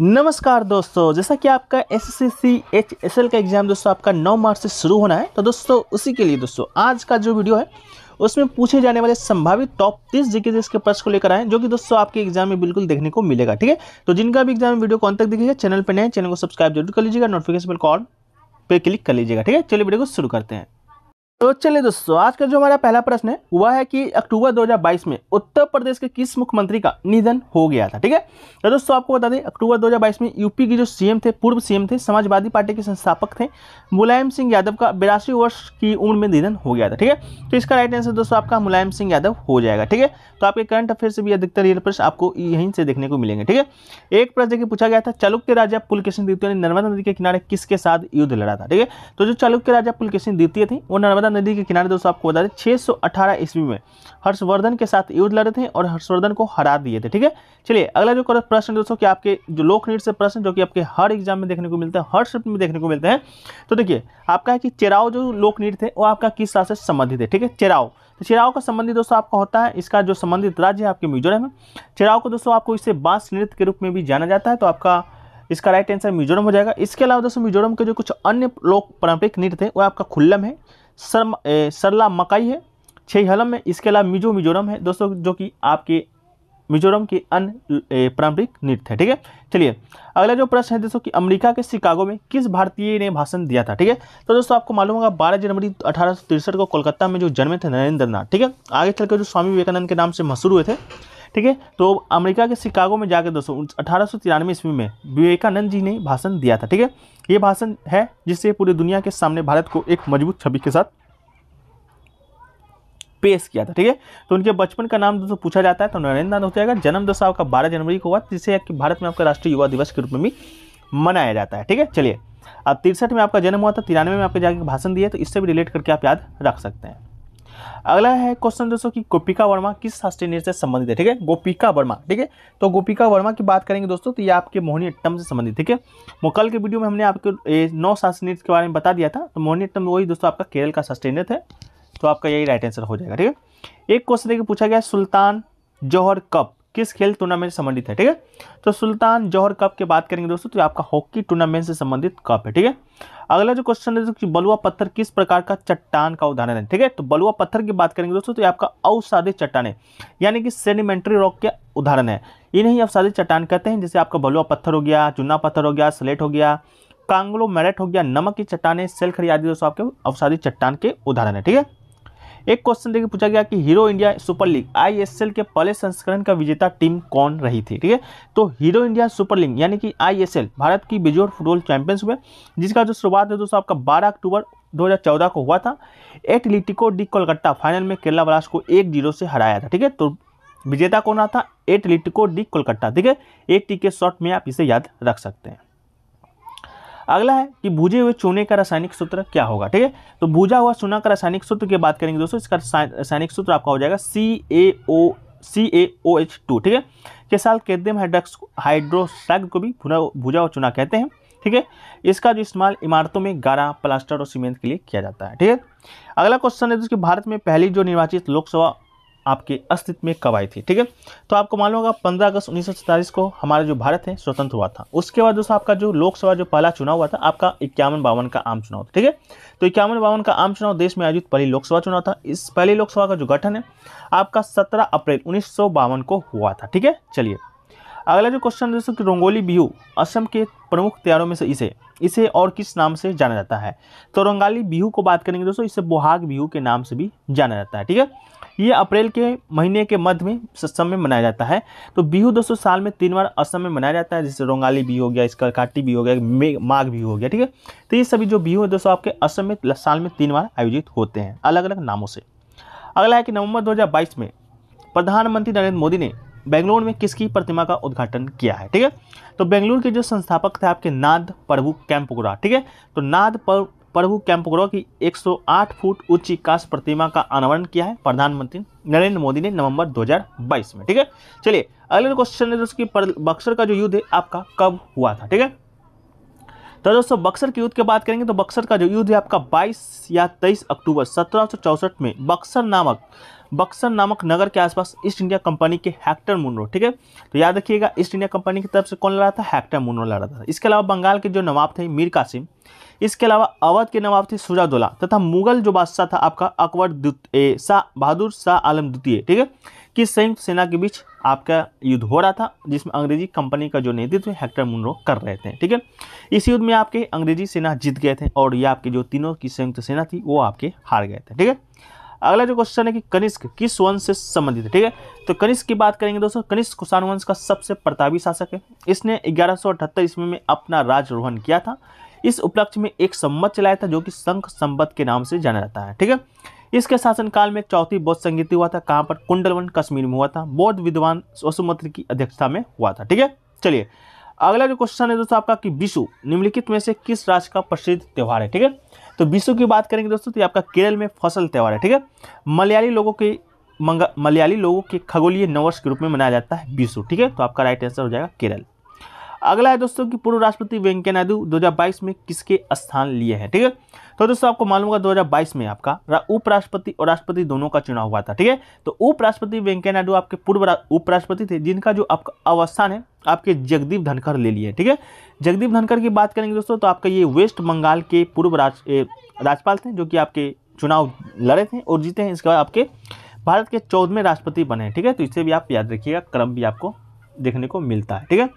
नमस्कार दोस्तों जैसा कि आपका S S C H S L का एग्ज़ाम दोस्तों आपका 9 मार्च से शुरू होना है तो दोस्तों उसी के लिए दोस्तों आज का जो वीडियो है उसमें पूछे जाने वाले संभावित टॉप तीस जीके जिस के प्रश्न को लेकर आए जो कि दोस्तों आपके एग्जाम में बिल्कुल देखने को मिलेगा ठीक है तो जिनका भी एग्जाम वीडियो कौन तक देखिएगा चैनल पर नए चैनल को सब्सक्राइब जरूर कर लीजिएगा नोटिफिकेशन कॉल पर क्लिक कर लीजिएगा ठीक है चलिए वीडियो को शुरू करते हैं तो चलिए दोस्तों आज का जो हमारा पहला प्रश्न है वह है कि अक्टूबर 2022 में उत्तर प्रदेश के किस मुख्यमंत्री का निधन हो गया था ठीक है तो दोस्तों आपको बता दें अक्टूबर 2022 में यूपी के जो सीएम थे पूर्व सीएम थे समाजवादी पार्टी के संस्थापक थे मुलायम सिंह यादव का बिरासी वर्ष की उम्र में निधन हो गया था ठीक है तो इसका राइट आंसर दोस्तों आपका मुलायम सिंह यादव हो जाएगा ठीक है तो आपके करंट अफेयर से भी अधिकतर ये प्रश्न आपको यहीं से देखने को मिलेंगे ठीक है एक प्रश्न देखिए पूछा गया था चालुक्य राजा पुलकेशन द्वितीय ने नर्मदा नदी के किनारे किसके साथ युद्ध लड़ा था ठीक है तो जो चालुक्य राजा पुलकेशन द्वितीय थे वो नर्मदा नदी के किनारे दोस्तों आपको बता दें छः सौ ईस्वी में हर्षवर्धन के साथ युद्ध लड़े थे और हर्षवर्धन को हरा दिए थे ठीक है चलिए अगला जो प्रश्न दोस्तों कि आपके जो लोक नृत्य प्रश्न जो कि आपके हर एग्जाम में देखने को मिलते हैं हर शिफ्ट में देखने को मिलते हैं तो देखिए आपका है कि चेराव जो लोक नृत्य थे वो आपका किस शास्त्र से संबंधित है ठीक है चेराव तो चेराव का संबंधित दोस्तों आपका होता है इसका जो संबंधित राज्य है आपके मिजोरम है चेराव को दोस्तों आपको इसे बांस नृत्य के रूप में भी जाना जाता है तो आपका इसका राइट आंसर मिजोरम हो जाएगा इसके अलावा दोस्तों मिजोरम के जो कुछ अन्य लोक पारंपरिक नृत्य थे वो आपका खुल्लम है ए, सरला मकाई है छह हलम है इसके अलावा मिजो मिजोरम है दोस्तों जो कि आपके मिजोरम के अन्य पारंपरिक नृत्य है ठीक है चलिए अगला जो प्रश्न है दोस्तों कि अमेरिका के शिकागो में किस भारतीय ने भाषण दिया था ठीक है तो दोस्तों आपको मालूम होगा 12 जनवरी अठारह को कोलकाता में जो जन्मे थे नरेंद्र नाथ ठीक है आगे चलकर जो स्वामी विवेकानंद के नाम से मशहूर हुए थे ठीक है तो अमेरिका के शिकागो में जाकर दोस्तों अठारह सौ तिरानवे ईस्वी में विवेकानंद जी ने भाषण दिया था ठीक है ये भाषण है जिससे पूरी दुनिया के सामने भारत को एक मजबूत छवि के साथ पेश किया था ठीक है तो उनके बचपन का नाम दोस्तों पूछा जाता है तो नरेंद्र नाथ जाएगा जन्म दशा आपका बारह जनवरी को हुआ जिसे भारत में आपका राष्ट्रीय युवा दिवस के रूप में भी मनाया जाता है ठीक है चलिए अब तिरसठ में आपका जन्म हुआ था तिरानवे में आपके जाके भाषण दिए तो इससे भी रिलेट करके आप याद रख सकते हैं अगला है क्वेश्चन दोस्तों कि गोपिका वर्मा किस शास्त्रीय नृत्य से संबंधित है ठीक है गोपिका वर्मा ठीक है तो गोपिका वर्मा की बात करेंगे दोस्तों तो ये आपके अट्टम से संबंधित ठीक है कल के वीडियो में हमने आपको नौ शास्त्रीय नृत्य के बारे में बता दिया था तो मोहनी अट्टम वही दोस्तों आपका केरल का शास्त्रीय नृत्य है तो आपका यही राइट आंसर हो जाएगा ठीक है एक क्वेश्चन देखिए पूछा गया सुल्तान जौहर कप किस खेल टूर्नामेंट से संबंधित है ठीक है तो सुल्तान जौहर कप की बात करेंगे दोस्तों तो आपका हॉकी टूर्नामेंट से संबंधित कप है ठीक है अगला जो क्वेश्चन है कि बलुआ पत्थर किस प्रकार का चट्टान का उदाहरण है ठीक है तो बलुआ पत्थर की बात करेंगे दोस्तों तो ये आपका अवसादित चट्टान है यानी कि सेनिमेंट्री रॉक के उदाहरण है इन्हें अवसादित चट्टान कहते हैं जैसे आपका बलुआ पत्थर हो गया चूना पत्थर हो गया स्लेट हो गया कांगलो मैरेट हो गया नमक की चट्टाने सेल खरी आदि दोस्तों आपके अवसादी चट्टान के उदाहरण है ठीक है एक क्वेश्चन देखिए पूछा गया कि Hero India Super League ISL के पहले संस्करण का विजेता टीम कौन रही थी ठीक है तो हीरो इंडिया सुपर लीग यानी कि आईएसएल भारत की बिजोर फुटबॉल चैंपियंस हुए जिसका जो शुरुआत है दोस्तों आपका बारह अक्टूबर 2014 को हुआ था एटलीटिको डी कोलकाता फाइनल में केरला ब्लास्ट को एक जीरो से हराया था ठीक है तो विजेता कौन रहा था एटलीटिको डी कोलकाता ठीक है एक टी के शॉर्ट में आप इसे याद रख सकते हैं अगला है कि भूजे हुए चूने का रासायनिक सूत्र क्या होगा ठीक है तो भूजा हुआ चूना का रासायनिक सूत्र की बात करेंगे दोस्तों इसका रासायनिक सूत्र आपका हो जाएगा सी ए ओ सी ए ओ एच टू ठीक है के साल कैदम हाइड्रक्स हाइड्रोसाइड को भी भूजा और चुना कहते हैं ठीक है इसका जो इस्तेमाल इमारतों में गारा प्लास्टर और सीमेंट के लिए किया जाता है ठीक है अगला क्वेश्चन है दोस्तों भारत में पहली जो निर्वाचित लोकसभा आपके अस्तित्व में कब आई थी ठीक है तो आपको मालूम होगा पंद्रह अगस्त उन्नीस को हमारा जो भारत है स्वतंत्र हुआ था उसके बाद दोस्तों आपका जो लोकसभा जो पहला चुनाव हुआ था आपका इक्यावन बावन का आम चुनाव ठीक है तो इक्यावन बावन का आम चुनाव देश में आयोजित पहली लोकसभा चुनाव था इस पहली लोकसभा का जो गठन है आपका सत्रह अप्रैल उन्नीस को हुआ था ठीक है चलिए अगला जो क्वेश्चन दोस्तों रंगोली बिहू असम के प्रमुख त्यौहारों में से इसे इसे और किस नाम से जाना जाता है तो रंगाली बिहू को बात करेंगे दोस्तों इसे बोहाग बिहू के नाम से भी जाना जाता है ठीक है ये अप्रैल के महीने के मध्य में असम में मनाया जाता है तो बिहू दोस्तों साल में तीन बार असम में मनाया जाता है जैसे रोंगाली भी हो गया इसका काटी भी हो गया माघ भी हो गया ठीक है तो ये सभी जो बिहू है दोस्तों आपके असम में साल में तीन बार आयोजित होते हैं अलग अलग नामों से अगला है कि नवंबर दो में प्रधानमंत्री नरेंद्र मोदी ने बेंगलोर में किसकी प्रतिमा का उद्घाटन किया है ठीक है तो बेंगलोर के जो संस्थापक थे आपके नाद प्रभु कैम्पगुरा ठीक है तो नाद प्रभु कैंपग्रो की 108 फुट ऊंची काश प्रतिमा का अनावरण किया है प्रधानमंत्री नरेंद्र मोदी ने नवंबर 2022 में ठीक है चलिए अगले क्वेश्चन है दोस्तों की बक्सर का जो युद्ध है आपका कब हुआ था ठीक है तो दोस्तों बक्सर के युद्ध की बात करेंगे तो बक्सर का जो युद्ध है आपका 22 या 23 अक्टूबर सत्रह में बक्सर नामक बक्सर नामक नगर के आसपास ईस्ट इंडिया कंपनी के हैक्टर मुनरो ठीक है तो याद रखिएगा ईस्ट इंडिया कंपनी की तरफ से कौन लड़ा था हैक्टर मुनरो लड़ा था इसके अलावा बंगाल के जो नवाब थे मीर कासिम इसके अलावा अवध के नवाब थे सुजादोला तथा मुगल जो बादशाह था आपका अकबर शाह बहादुर शाह आलम द्वितीय ठीक है कि संयुक्त सेना के बीच आपका युद्ध हो रहा था जिसमें अंग्रेजी कंपनी का जो नेतृत्व हेक्टर मुनरो कर रहे थे ठीक है इस युद्ध में आपके अंग्रेजी सेना जीत गए थे और ये आपके जो तीनों की संयुक्त सेना थी वो आपके हार गए थे ठीक है अगला जो क्वेश्चन है कि कनिष्क किस वंश से संबंधित है ठीक है तो कनिष्क की बात करेंगे दोस्तों कनिष्क कुषाण वंश का सबसे प्रतापी शासक है इसने ग्यारह ईस्वी में अपना राजरोहन किया था इस उपलक्ष्य में एक संबत चलाया था जो कि संख संबत के नाम से जाना जाता है ठीक है इसके शासनकाल में चौथी बौद्ध संगीति हुआ था कहाँ पर कुंडलवन कश्मीर में हुआ था बौद्ध विद्वान वसुमत्र की अध्यक्षता में हुआ था ठीक है चलिए अगला जो क्वेश्चन है दोस्तों आपका कि विशु निम्नलिखित में से किस राज्य का प्रसिद्ध त्यौहार है ठीक है तो विशु की बात करेंगे दोस्तों तो ये आपका केरल में फसल त्यौहार है ठीक है मलयाली लोगों के मलयाली लोगों के खगोलीय नववर्ष के रूप में मनाया जाता है विशु ठीक है तो आपका राइट आंसर हो जाएगा केरल अगला है दोस्तों कि पूर्व राष्ट्रपति वेंकैया नायडू 2022 में किसके स्थान लिए हैं ठीक है थीके? तो दोस्तों आपको मालूम होगा 2022 में आपका उपराष्ट्रपति और राष्ट्रपति दोनों का चुनाव हुआ था ठीक है तो उपराष्ट्रपति वेंकैया नायडू आपके पूर्व उपराष्ट्रपति थे जिनका जो आपका अवस्थान है आपके जगदीप धनखड़ ले लिए ठीक है जगदीप धनखड़ की बात करेंगे दोस्तों तो आपका ये वेस्ट बंगाल के पूर्व राज्यपाल थे जो कि आपके चुनाव लड़े थे और जीते हैं इसके बाद आपके भारत के चौदहवें राष्ट्रपति बने ठीक है तो इसे भी आप याद रखिएगा क्रम भी आपको देखने को मिलता है ठीक है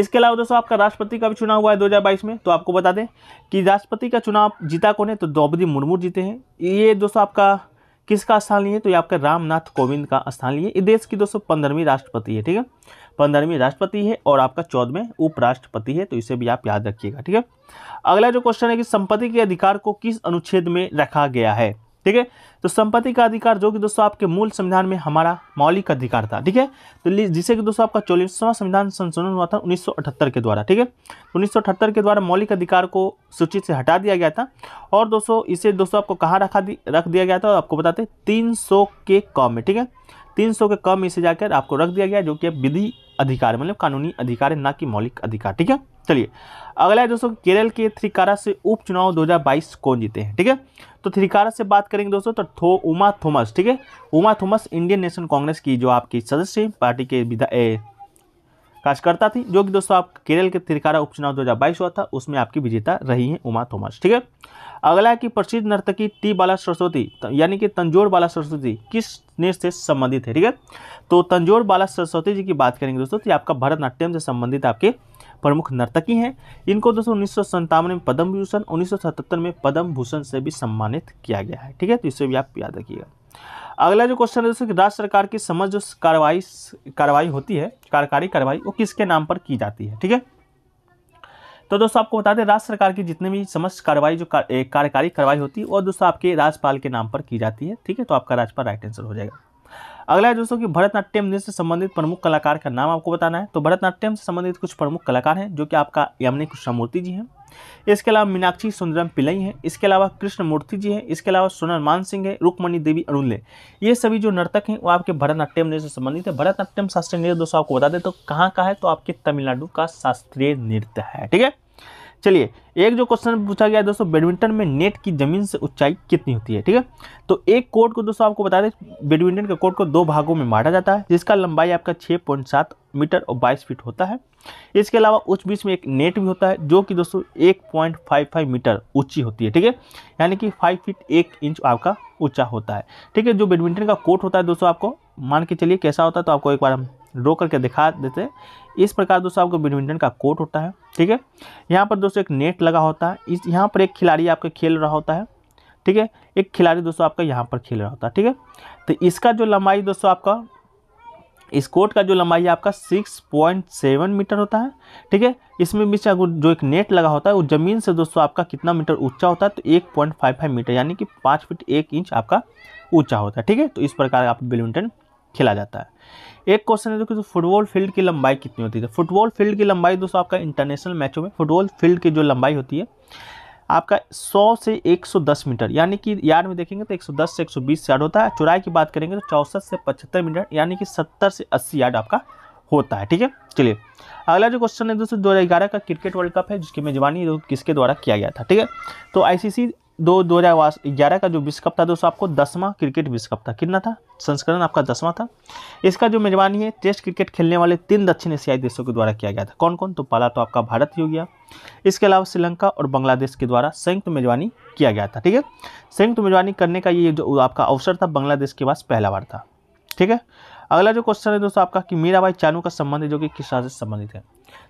इसके अलावा दोस्तों आपका राष्ट्रपति का भी चुनाव हुआ है 2022 में तो आपको बता दें कि राष्ट्रपति का चुनाव जीता कौन है तो द्रौपदी मुर्मू जीते हैं ये दोस्तों आपका किसका स्थान लिए तो ये आपका रामनाथ कोविंद का स्थान लिए ये देश की दोस्तों पंद्रहवीं राष्ट्रपति है ठीक है पंद्रहवीं राष्ट्रपति है और आपका चौदहवें उपराष्ट्रपति है तो इसे भी आप याद रखिएगा ठीक है अगला जो क्वेश्चन है कि संपत्ति के अधिकार को किस अनुच्छेद में रखा गया है ठीक है तो संपत्ति का अधिकार जो कि दोस्तों आपके मूल संविधान में हमारा मौलिक अधिकार था ठीक है तो जिसे कि दोस्तों आपका चौलीसवां संविधान संशोधन हुआ था 1978 के द्वारा ठीक है उन्नीस के द्वारा मौलिक अधिकार को सूचित से हटा दिया गया था और दोस्तों इसे दोस्तों आपको कहाँ रखा दि, रख दिया गया था आपको बताते तीन के कम में ठीक है तीन के कम में जाकर आपको रख दिया गया जो कि विधि अधिकार मतलब कानूनी अधिकार है ना कि मौलिक अधिकार ठीक है चलिए अगला है दोस्तों केरल के त्रिकारा से उपचुनाव 2022 कौन जीते हैं ठीक है तो थ्रिकारा से बात करेंगे दोस्तों तो थो उमा थोमस ठीक है उमा थोमस इंडियन नेशनल कांग्रेस की जो आपकी सदस्य पार्टी के विधायक कार्यकर्ता थी जो कि दोस्तों आप केरल के त्रिकारा उपचुनाव 2022 हुआ था उसमें आपकी विजेता रही हैं उमा थॉमस ठीक है अगला है कि प्रसिद्ध नर्तकी टी बाला सरस्वती तो यानी कि तंजोर बाला सरस्वती किस ने से संबंधित है ठीक है तो तंजोर बाला सरस्वती जी की बात करेंगे दोस्तों तो आपका भरतनाट्यम से संबंधित आपके प्रमुख नर्तकी हैं इनको दोस्तों उन्नीस में पद्म भूषण उन्नीस में पद्म भूषण से भी सम्मानित किया गया है ठीक है तो इसे भी आप याद रखिएगा अगला जो क्वेश्चन है दोस्तों राज्य सरकार की समझ जो कार्रवाई कार्रवाई होती है कार्यकारी कार्रवाई वो किसके नाम पर की जाती है ठीक है तो दोस्तों आपको बता दें राज्य सरकार की जितने भी समस्त कार्रवाई जो कार्यकारी कार्रवाई होती है वो दोस्तों आपके राज्यपाल के नाम पर की जाती है ठीक है तो आपका राज्यपाल राइट आंसर हो जाएगा अगला है दोस्तों कि भरतनाट्यम नृत्य से संबंधित प्रमुख कलाकार का नाम आपको बताना है तो भरतनाट्यम से संबंधित कुछ प्रमुख कलाकार हैं जो कि आपका यमनी कृष्णमूर्ति जी हैं इसके अलावा मीनाक्षी सुंदरम पिलई हैं इसके अलावा कृष्णमूर्ति जी हैं इसके अलावा सोनल मान सिंह है रुकमणि देवी अरुणले ये सभी जो नर्तक हैं वो आपके भरतनाट्यम नृत्य से संबंधित है भरतनाट्यम शास्त्रीय नृत्य दोस्तों आपको बता दें तो कहाँ का है तो आपके तमिलनाडु का शास्त्रीय नृत्य है ठीक है चलिए एक जो क्वेश्चन पूछा गया है दोस्तों बैडमिंटन में नेट की जमीन से ऊंचाई कितनी होती है ठीक है तो एक कोर्ट को दोस्तों आपको बता दें बैडमिंटन के कोर्ट को दो भागों में मारा जाता है जिसका लंबाई आपका छः पॉइंट सात मीटर और बाईस फीट होता है इसके अलावा उस बीच में एक नेट भी होता है जो कि दोस्तों एक पॉइंट फाइव फाइव मीटर ऊंची होती है ठीक है यानी कि फाइव फीट एक इंच आपका ऊंचा होता है ठीक है जो बैडमिंटन का कोर्ट होता है दोस्तों आपको मान के चलिए कैसा होता है तो आपको एक बार हम ड्रॉ करके दिखा देते इस प्रकार दोस्तों आपको बैडमिंटन का कोर्ट होता है ठीक है यहाँ पर दोस्तों एक नेट लगा होता है इस यहाँ पर एक खिलाड़ी आपका खेल रहा होता है ठीक है एक खिलाड़ी दोस्तों आपका यहाँ पर खेल रहा होता है ठीक है तो इसका जो लंबाई दोस्तों आपका इस कोर्ट का जो लंबाई है आपका 6.7 मीटर होता है ठीक है इसमें बीच जो एक नेट लगा होता है वो ज़मीन से दोस्तों आपका कितना मीटर ऊंचा होता है तो 1.55 मीटर यानी कि पाँच फीट एक इंच आपका ऊंचा होता है ठीक है तो इस प्रकार आप बैडमिंटन खेला जाता है एक क्वेश्चन है दोस्तों फुटबॉल फील्ड की लंबाई कितनी होती है फुटबॉल तो फील्ड की लंबाई दोस्तों आपका इंटरनेशनल मैचों में फुटबॉल फील्ड की जो लंबाई होती है आपका 100 से 110 मीटर यानी कि यार्ड में देखेंगे तो 110 से 120 यार्ड होता है चौराहे की बात करेंगे तो चौसठ से पचहत्तर मीटर यानी कि 70 से 80 यार्ड आपका होता है ठीक है चलिए अगला जो क्वेश्चन है दोस्तों दो का क्रिकेट वर्ल्ड कप है जिसकी मेजबानी किसके द्वारा किया गया था ठीक है तो आईसीसी दो दो हज़ार ग्यारह का जो विश्व कप था दोस्तों आपको दसवां क्रिकेट विश्व कप था कितना था संस्करण आपका दसवां था इसका जो मेजबानी है टेस्ट क्रिकेट खेलने वाले तीन दक्षिण एशियाई देशों के द्वारा किया गया था कौन कौन तो पहला तो आपका भारत ही हो गया इसके अलावा श्रीलंका और बांग्लादेश के द्वारा संयुक्त मेजबानी किया गया था ठीक है संयुक्त मेजबानी करने का ये जो आपका अवसर था बांग्लादेश के पास पहला बार था ठीक है अगला जो क्वेश्चन है दोस्तों आपका कि मीराबाई चानू का संबंध है जो कि किस राज्य से संबंधित है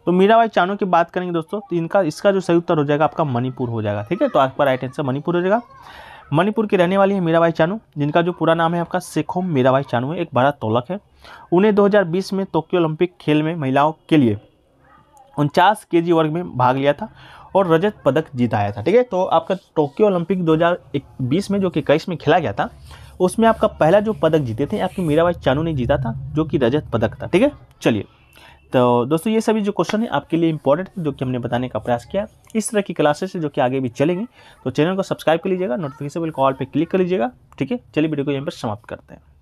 तो मीराबाई चानू की बात करेंगे दोस्तों तो इनका इसका जो सही उत्तर हो जाएगा आपका मणिपुर हो जाएगा ठीक है तो आपका राइट आंसर मणिपुर हो जाएगा मणिपुर की रहने वाली है मीराबाई चानू जिनका जो पूरा नाम है आपका सेखोम मीराबाई चानू है एक भारत तोलक है उन्हें दो में टोक्यो ओलंपिक खेल में महिलाओं के लिए उनचास के वर्ग में भाग लिया था और रजत पदक जिताया था ठीक है तो आपका टोक्यो ओलंपिक 2020 में जो कि इक्कीस में खेला गया था उसमें आपका पहला जो पदक जीते थे आपकी मीराबाई चानू ने जीता था जो कि रजत पदक था ठीक है चलिए तो दोस्तों ये सभी जो क्वेश्चन है आपके लिए इंपॉर्टेंट थे जो कि हमने बताने का प्रयास किया इस तरह की क्लासेस जो कि आगे भी चलेंगी तो चैनल को सब्सक्राइब कर लीजिएगा नोटिफिकेशन बिल कॉल पर क्लिक कर लीजिएगा ठीक है चलिए वीडियो को यहाँ पर समाप्त करते हैं